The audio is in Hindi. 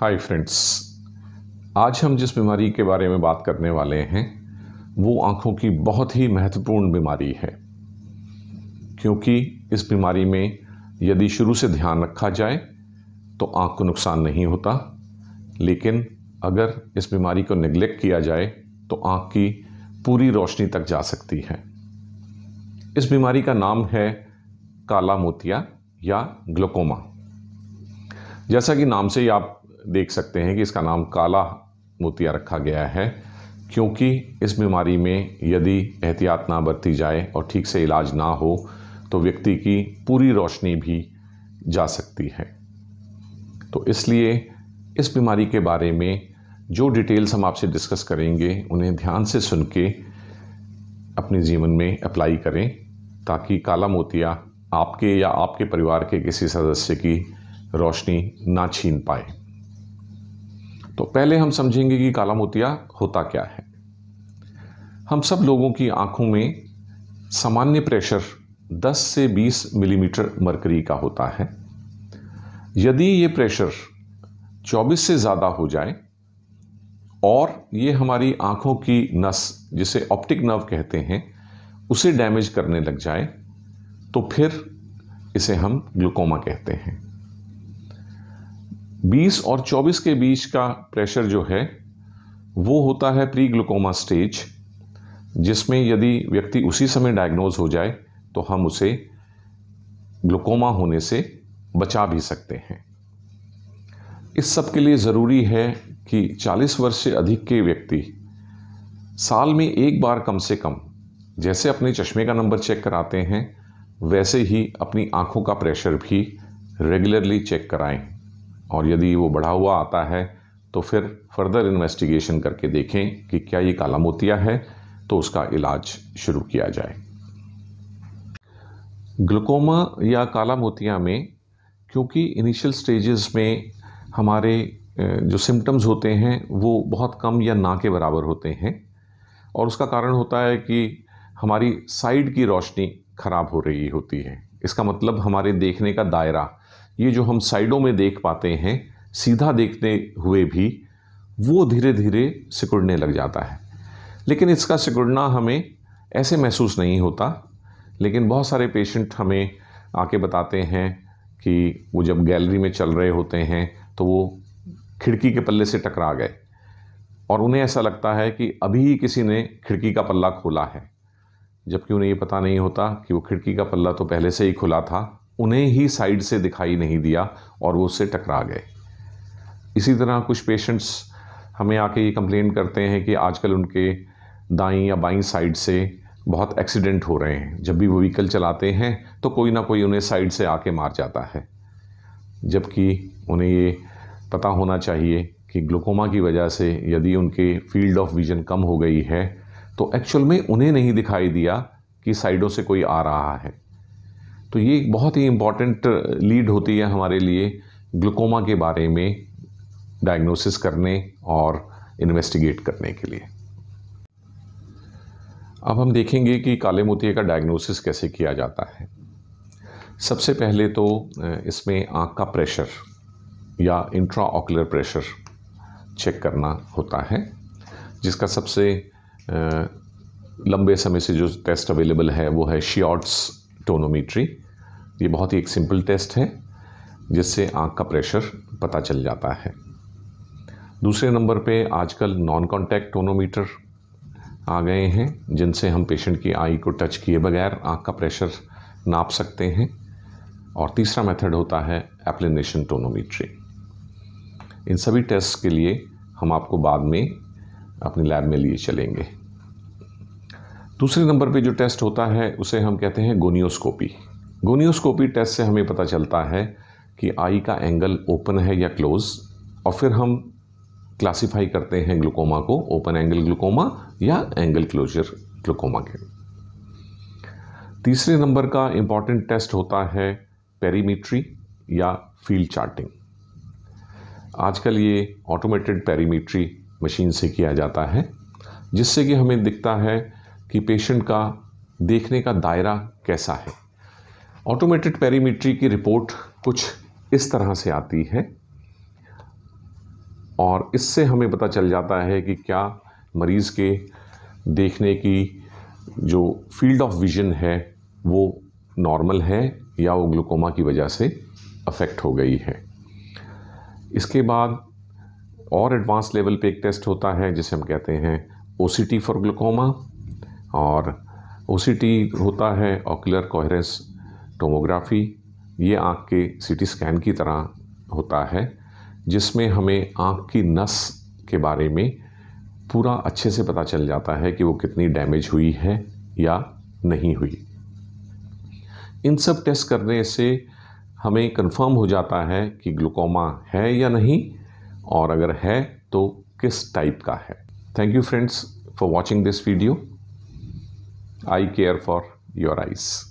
हाय फ्रेंड्स आज हम जिस बीमारी के बारे में बात करने वाले हैं वो आँखों की बहुत ही महत्वपूर्ण बीमारी है क्योंकि इस बीमारी में यदि शुरू से ध्यान रखा जाए तो आँख को नुकसान नहीं होता लेकिन अगर इस बीमारी को निग्लेक्ट किया जाए तो आँख की पूरी रोशनी तक जा सकती है इस बीमारी का नाम है काला मोतिया या ग्लोकोमा जैसा कि नाम से ही आप देख सकते हैं कि इसका नाम काला मोतिया रखा गया है क्योंकि इस बीमारी में यदि एहतियात ना बरती जाए और ठीक से इलाज ना हो तो व्यक्ति की पूरी रोशनी भी जा सकती है तो इसलिए इस बीमारी के बारे में जो डिटेल्स हम आपसे डिस्कस करेंगे उन्हें ध्यान से सुन के अपने जीवन में अप्लाई करें ताकि काला मोतिया आपके या आपके परिवार के किसी सदस्य की रोशनी ना छीन पाए तो पहले हम समझेंगे कि काला मोतिया होता क्या है हम सब लोगों की आंखों में सामान्य प्रेशर 10 से 20 मिलीमीटर मरकरी का होता है यदि ये प्रेशर 24 से ज़्यादा हो जाए और ये हमारी आंखों की नस जिसे ऑप्टिक नर्व कहते हैं उसे डैमेज करने लग जाए तो फिर इसे हम ग्लूकोमा कहते हैं 20 और 24 के बीच का प्रेशर जो है वो होता है प्री ग्लूकोमा स्टेज जिसमें यदि व्यक्ति उसी समय डायग्नोज हो जाए तो हम उसे ग्लूकोमा होने से बचा भी सकते हैं इस सब के लिए ज़रूरी है कि 40 वर्ष से अधिक के व्यक्ति साल में एक बार कम से कम जैसे अपने चश्मे का नंबर चेक कराते हैं वैसे ही अपनी आंखों का प्रेशर भी रेगुलरली चेक कराएं और यदि वो बढ़ा हुआ आता है तो फिर फर्दर इन्वेस्टिगेशन करके देखें कि क्या ये काला मोतिया है तो उसका इलाज शुरू किया जाए ग्लूकोमा या काला मोतिया में क्योंकि इनिशियल स्टेजेस में हमारे जो सिम्टम्स होते हैं वो बहुत कम या ना के बराबर होते हैं और उसका कारण होता है कि हमारी साइड की रोशनी ख़राब हो रही होती है इसका मतलब हमारे देखने का दायरा ये जो हम साइडों में देख पाते हैं सीधा देखते हुए भी वो धीरे धीरे सिकुड़ने लग जाता है लेकिन इसका सिकुड़ना हमें ऐसे महसूस नहीं होता लेकिन बहुत सारे पेशेंट हमें आके बताते हैं कि वो जब गैलरी में चल रहे होते हैं तो वो खिड़की के पल्ले से टकरा गए और उन्हें ऐसा लगता है कि अभी किसी ने खिड़की का पल्ला खोला है जबकि उन्हें ये पता नहीं होता कि वो खिड़की का पल्ला तो पहले से ही खुला था उन्हें ही साइड से दिखाई नहीं दिया और वो उससे टकरा गए इसी तरह कुछ पेशेंट्स हमें आके ये कंप्लेन करते हैं कि आजकल उनके दाई या बाई साइड से बहुत एक्सीडेंट हो रहे हैं जब भी वो व्हीकल चलाते हैं तो कोई ना कोई उन्हें साइड से आके मार जाता है जबकि उन्हें ये पता होना चाहिए कि ग्लूकोमा की वजह से यदि उनके फील्ड ऑफ विज़न कम हो गई है तो एक्चुअल में उन्हें नहीं दिखाई दिया कि साइडों से कोई आ रहा है तो ये एक बहुत ही इम्पॉर्टेंट लीड uh, होती है हमारे लिए ग्लूकोमा के बारे में डायग्नोसिस करने और इन्वेस्टिगेट करने के लिए अब हम देखेंगे कि काले मोतिया का डायग्नोसिस कैसे किया जाता है सबसे पहले तो uh, इसमें आँख का प्रेशर या इंट्रा ऑकुलर प्रेशर चेक करना होता है जिसका सबसे uh, लंबे समय से जो टेस्ट अवेलेबल है वो है शियॉट्स टोनोमीट्री ये बहुत ही एक सिंपल टेस्ट है जिससे आँख का प्रेशर पता चल जाता है दूसरे नंबर पे आजकल नॉन कॉन्टैक्ट टोनोमीटर आ गए हैं जिनसे हम पेशेंट की आई को टच किए बगैर आँख का प्रेशर नाप सकते हैं और तीसरा मेथड होता है एप्लेनेशन टोनोमीट्री इन सभी टेस्ट के लिए हम आपको बाद में अपनी लैब में लिए चलेंगे दूसरे नंबर पे जो टेस्ट होता है उसे हम कहते हैं गोनियोस्कोपी गोनियोस्कोपी टेस्ट से हमें पता चलता है कि आई का एंगल ओपन है या क्लोज़ और फिर हम क्लासिफाई करते हैं ग्लूकोमा को ओपन एंगल ग्लूकोमा या एंगल क्लोजर ग्लूकोमा के तीसरे नंबर का इंपॉर्टेंट टेस्ट होता है पेरीमीट्री या फील्ड चार्टिंग आजकल ये ऑटोमेटेड पेरीमीट्री मशीन से किया जाता है जिससे कि हमें दिखता है कि पेशेंट का देखने का दायरा कैसा है ऑटोमेटेड पेरीमीट्री की रिपोर्ट कुछ इस तरह से आती है और इससे हमें पता चल जाता है कि क्या मरीज़ के देखने की जो फील्ड ऑफ विजन है वो नॉर्मल है या वो ग्लूकोमा की वजह से अफेक्ट हो गई है इसके बाद और एडवांस लेवल पे एक टेस्ट होता है जिसे हम कहते हैं ओ फॉर ग्लूकोमा और ओ होता है ऑकुलर कोहरेंस टोमोग्राफी ये आँख के सीटी स्कैन की तरह होता है जिसमें हमें आँख की नस के बारे में पूरा अच्छे से पता चल जाता है कि वो कितनी डैमेज हुई है या नहीं हुई इन सब टेस्ट करने से हमें कंफर्म हो जाता है कि ग्लूकोमा है या नहीं और अगर है तो किस टाइप का है thank you friends for watching this video I care for your eyes.